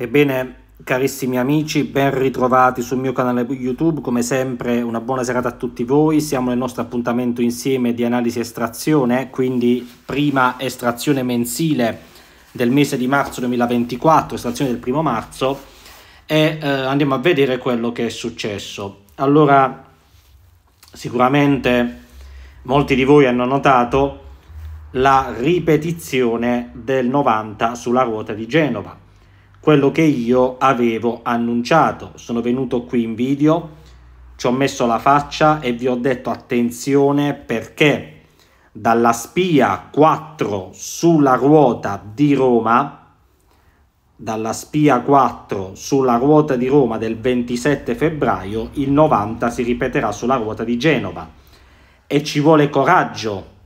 Ebbene, carissimi amici, ben ritrovati sul mio canale YouTube, come sempre una buona serata a tutti voi, siamo nel nostro appuntamento insieme di analisi estrazione, quindi prima estrazione mensile del mese di marzo 2024, estrazione del primo marzo, e eh, andiamo a vedere quello che è successo. Allora, sicuramente molti di voi hanno notato la ripetizione del 90 sulla ruota di Genova quello che io avevo annunciato. Sono venuto qui in video, ci ho messo la faccia e vi ho detto attenzione perché dalla spia 4 sulla ruota di Roma, dalla spia 4 sulla ruota di Roma del 27 febbraio, il 90 si ripeterà sulla ruota di Genova. E ci vuole coraggio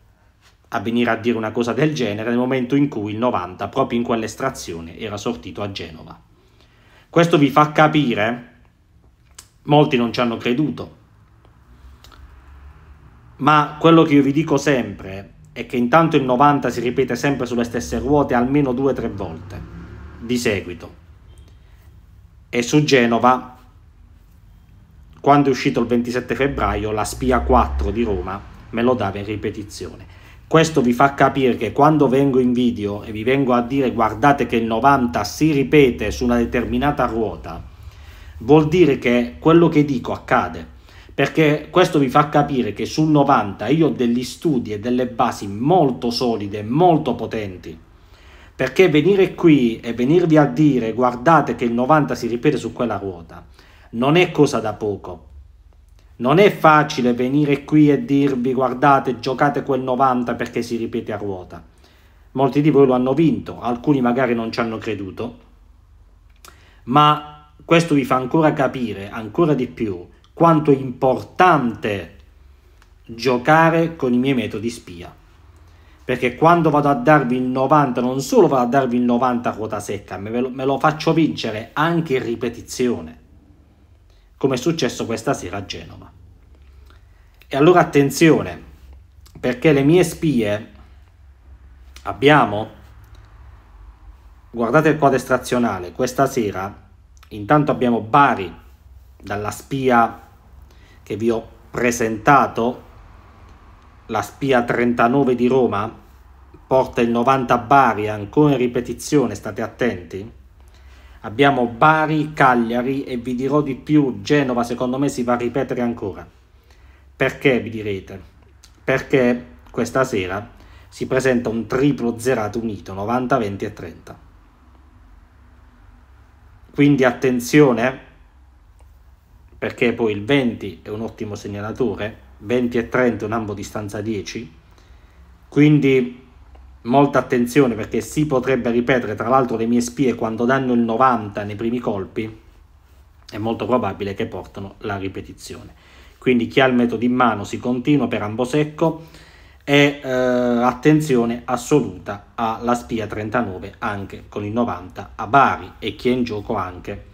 a venire a dire una cosa del genere nel momento in cui il 90 proprio in quell'estrazione era sortito a Genova. Questo vi fa capire, molti non ci hanno creduto, ma quello che io vi dico sempre è che intanto il 90 si ripete sempre sulle stesse ruote almeno due o tre volte di seguito. E su Genova, quando è uscito il 27 febbraio, la Spia 4 di Roma me lo dava in ripetizione. Questo vi fa capire che quando vengo in video e vi vengo a dire guardate che il 90 si ripete su una determinata ruota, vuol dire che quello che dico accade, perché questo vi fa capire che sul 90 io ho degli studi e delle basi molto solide, molto potenti. Perché venire qui e venirvi a dire guardate che il 90 si ripete su quella ruota non è cosa da poco, non è facile venire qui e dirvi guardate, giocate quel 90 perché si ripete a ruota. Molti di voi lo hanno vinto, alcuni magari non ci hanno creduto, ma questo vi fa ancora capire, ancora di più, quanto è importante giocare con i miei metodi spia. Perché quando vado a darvi il 90, non solo vado a darvi il 90 a ruota secca, me lo, me lo faccio vincere anche in ripetizione come è successo questa sera a Genova. E allora attenzione, perché le mie spie abbiamo, guardate il quadro estrazionale, questa sera intanto abbiamo Bari dalla spia che vi ho presentato, la spia 39 di Roma, porta il 90 Bari ancora in ripetizione, state attenti. Abbiamo Bari, Cagliari e vi dirò di più, Genova secondo me si va a ripetere ancora. Perché vi direte? Perché questa sera si presenta un triplo zerato unito, 90, 20 e 30. Quindi attenzione, perché poi il 20 è un ottimo segnalatore, 20 e 30 è un ambo distanza 10, quindi molta attenzione perché si potrebbe ripetere, tra l'altro le mie spie quando danno il 90 nei primi colpi è molto probabile che portano la ripetizione. Quindi chi ha il metodo in mano si continua per ambosecco e eh, attenzione assoluta alla spia 39 anche con il 90 a Bari e chi è in gioco anche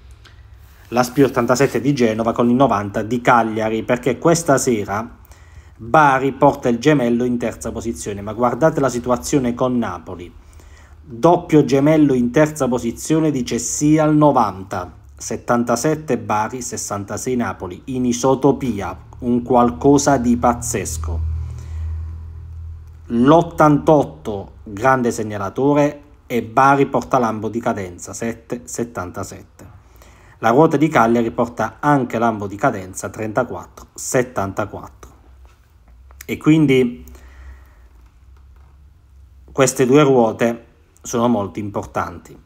la spia 87 di Genova con il 90 di Cagliari perché questa sera Bari porta il gemello in terza posizione, ma guardate la situazione con Napoli. Doppio gemello in terza posizione dice Cessia al 90, 77 Bari, 66 Napoli, in isotopia, un qualcosa di pazzesco. L'88 grande segnalatore e Bari porta Lambo di cadenza, 7-77. La ruota di Cagliari porta anche Lambo di cadenza, 34-74 e quindi queste due ruote sono molto importanti.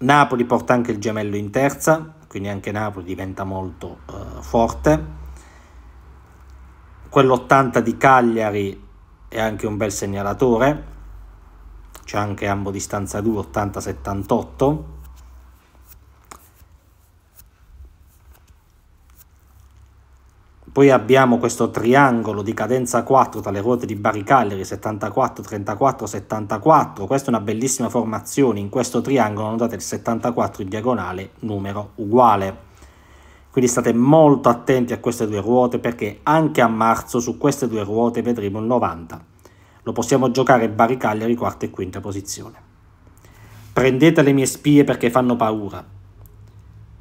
Napoli porta anche il gemello in terza, quindi anche Napoli diventa molto eh, forte. Quell'80 di Cagliari è anche un bel segnalatore, c'è anche ambo distanza stanza 2, 78 Poi abbiamo questo triangolo di cadenza 4 tra le ruote di Bari Cagliari 74, 34, 74. Questa è una bellissima formazione. In questo triangolo notate il 74 in diagonale, numero uguale. Quindi state molto attenti a queste due ruote perché anche a marzo su queste due ruote vedremo il 90. Lo possiamo giocare Bari Cagliari quarta e quinta posizione. Prendete le mie spie perché fanno paura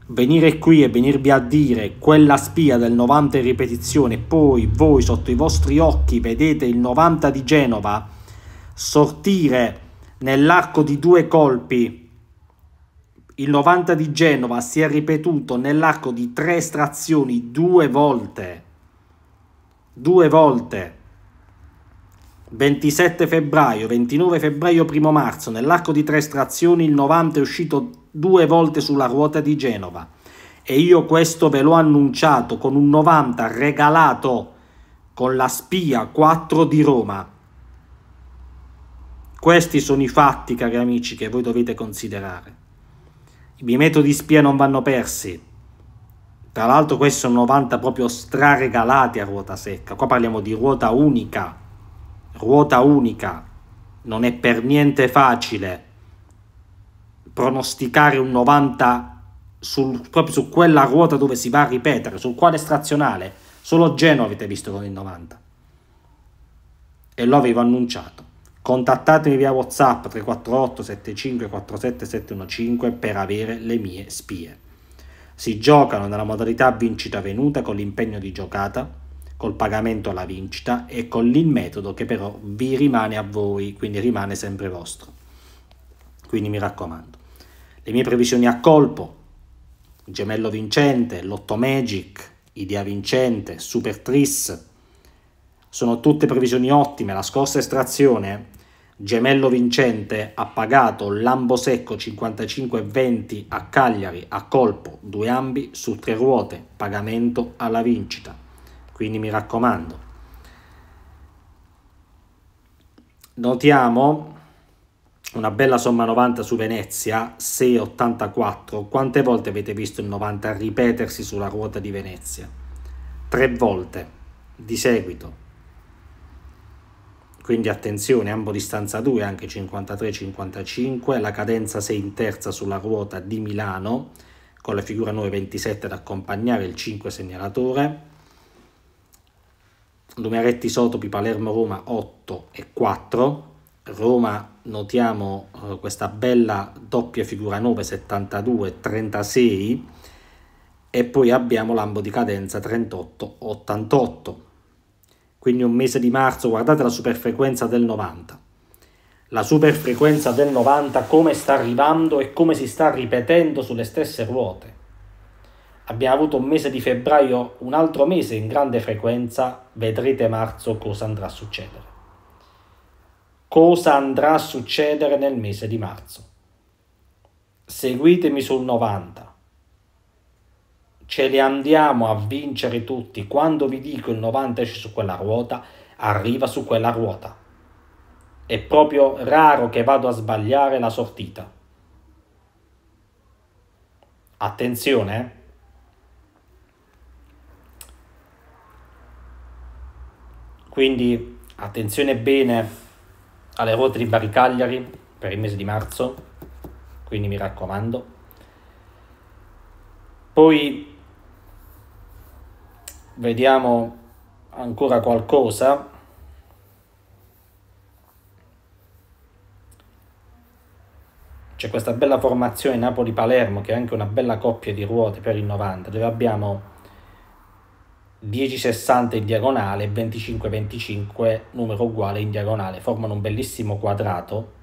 venire qui e venirvi a dire quella spia del 90 in ripetizione, poi voi sotto i vostri occhi vedete il 90 di Genova sortire nell'arco di due colpi. Il 90 di Genova si è ripetuto nell'arco di tre estrazioni due volte. Due volte. 27 febbraio, 29 febbraio, 1 marzo, nell'arco di tre estrazioni il 90 è uscito due volte sulla ruota di Genova. E io questo ve l'ho annunciato con un 90 regalato con la spia 4 di Roma. Questi sono i fatti, cari amici, che voi dovete considerare. I miei metodi spia non vanno persi. Tra l'altro questi sono 90 proprio straregalati a ruota secca. Qua parliamo di ruota unica. Ruota unica. Non è per niente facile pronosticare un 90 sul, proprio su quella ruota dove si va a ripetere, sul quale strazionale. Solo Genoa avete visto con il 90. E lo avevo annunciato. Contattatemi via WhatsApp 348 75 47 715 per avere le mie spie. Si giocano nella modalità vincita venuta con l'impegno di giocata, col pagamento alla vincita e con il metodo che però vi rimane a voi, quindi rimane sempre vostro. Quindi mi raccomando. Le mie previsioni a colpo, Gemello Vincente, Lotto Magic, Idea Vincente, Super Tris, sono tutte previsioni ottime. La scorsa estrazione, Gemello Vincente ha pagato Lambo Secco 55-20 a Cagliari a colpo, due ambi su tre ruote, pagamento alla vincita. Quindi mi raccomando. Notiamo una bella somma 90 su Venezia, 6,84, quante volte avete visto il 90 ripetersi sulla ruota di Venezia? Tre volte di seguito. Quindi attenzione, ambo distanza 2, anche 53-55, la cadenza 6 in terza sulla ruota di Milano, con la figura 9-27 ad accompagnare il 5 segnalatore. Lumeretti Sotopi Palermo Roma 8 e 4 Roma notiamo eh, questa bella doppia figura 9 72-36 e poi abbiamo l'ambo di cadenza 38-88 quindi un mese di marzo guardate la superfrequenza del 90 la superfrequenza del 90 come sta arrivando e come si sta ripetendo sulle stesse ruote abbiamo avuto un mese di febbraio un altro mese in grande frequenza vedrete marzo cosa andrà a succedere cosa andrà a succedere nel mese di marzo. Seguitemi sul 90. Ce li andiamo a vincere tutti. Quando vi dico il 90 esce su quella ruota, arriva su quella ruota. È proprio raro che vado a sbagliare la sortita. Attenzione, eh. Quindi attenzione bene alle ruote di Bari Cagliari per il mese di marzo, quindi mi raccomando. Poi vediamo ancora qualcosa. C'è questa bella formazione Napoli-Palermo che è anche una bella coppia di ruote per il 90, dove abbiamo 10,60 in diagonale e 25,25 numero uguale in diagonale formano un bellissimo quadrato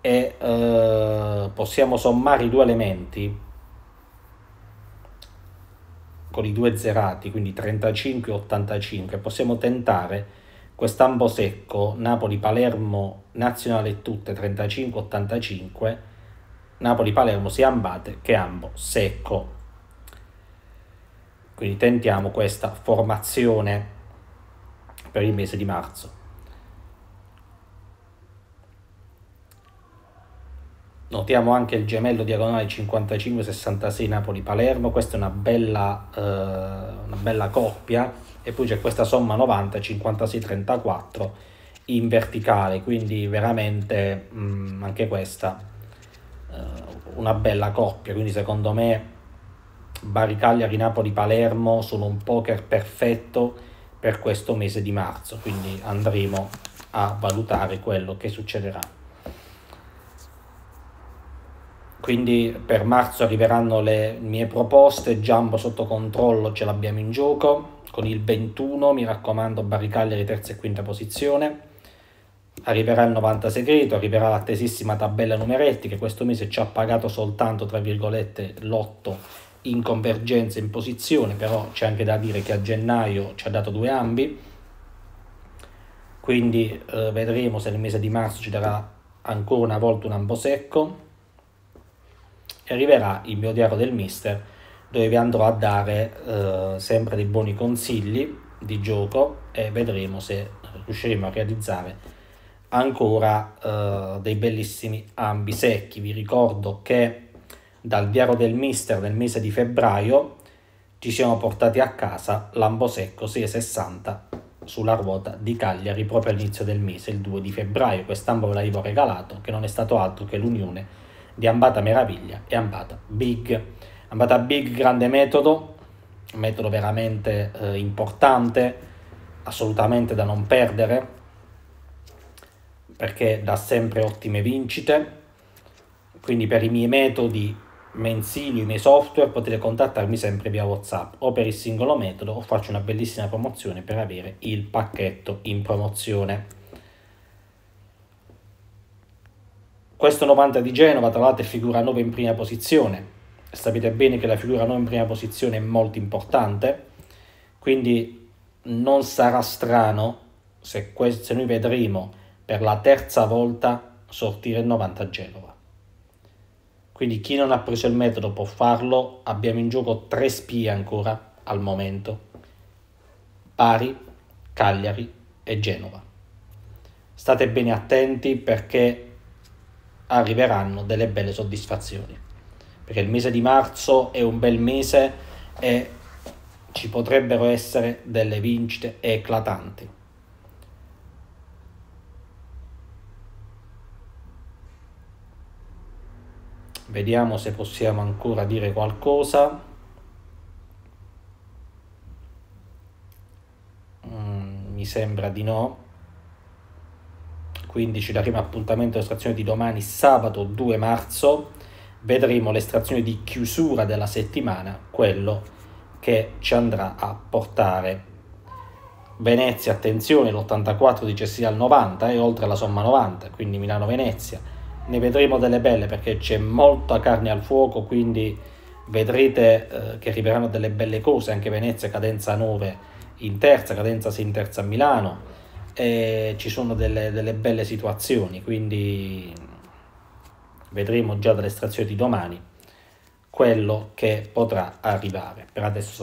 e eh, possiamo sommare i due elementi con i due zerati quindi 35 e 85 possiamo tentare quest'ambo secco Napoli-Palermo nazionale tutte 35-85 Napoli-Palermo sia ambate che ambo secco quindi tentiamo questa formazione per il mese di marzo. Notiamo anche il gemello diagonale 55-66 Napoli-Palermo, questa è una bella, eh, una bella coppia e poi c'è questa somma 90-56-34 in verticale, quindi veramente mh, mm, anche questa eh, una bella coppia, quindi secondo me Bari Cagliari, Napoli, Palermo sono un poker perfetto per questo mese di marzo, quindi andremo a valutare quello che succederà. Quindi per marzo arriveranno le mie proposte, Giambo sotto controllo ce l'abbiamo in gioco, con il 21 mi raccomando Bari Cagliari terza e quinta posizione. Arriverà il 90 segreto, arriverà l'attesissima tabella numeretti che questo mese ci ha pagato soltanto, tra virgolette, l'8 in convergenza in posizione, però c'è anche da dire che a gennaio ci ha dato due ambi, quindi eh, vedremo se nel mese di marzo ci darà ancora una volta un ambo secco e arriverà il mio diario del mister dove vi andrò a dare eh, sempre dei buoni consigli di gioco e vedremo se riusciremo a realizzare ancora eh, dei bellissimi ambi secchi. Vi ricordo che dal diario del mister del mese di febbraio ci siamo portati a casa l'Ambosecco 660 sulla ruota di Cagliari proprio all'inizio del mese, il 2 di febbraio. Quest'ambo ve l'avevo regalato, che non è stato altro che l'unione di Ambata Meraviglia e Ambata Big. Ambata Big, grande metodo, metodo veramente eh, importante, assolutamente da non perdere, perché dà sempre ottime vincite. Quindi per i miei metodi mensili nei software potete contattarmi sempre via whatsapp o per il singolo metodo o faccio una bellissima promozione per avere il pacchetto in promozione questo 90 di Genova tra l'altro è figura 9 in prima posizione sapete bene che la figura 9 in prima posizione è molto importante quindi non sarà strano se, se noi vedremo per la terza volta sortire il 90 a Genova quindi chi non ha preso il metodo può farlo, abbiamo in gioco tre spie ancora al momento, Pari, Cagliari e Genova. State bene attenti perché arriveranno delle belle soddisfazioni, perché il mese di marzo è un bel mese e ci potrebbero essere delle vincite eclatanti. Vediamo se possiamo ancora dire qualcosa. Mm, mi sembra di no. 15 ci daremo appuntamento estrazione di domani, sabato 2 marzo. Vedremo l'estrazione di chiusura della settimana, quello che ci andrà a portare Venezia, attenzione, l'84 dice sì al 90 e eh, oltre la somma 90, quindi Milano-Venezia ne vedremo delle belle perché c'è molta carne al fuoco, quindi vedrete eh, che arriveranno delle belle cose, anche Venezia cadenza 9 in terza, cadenza 6 in terza a Milano, e ci sono delle, delle belle situazioni, quindi vedremo già dalle estrazioni di domani quello che potrà arrivare. Per adesso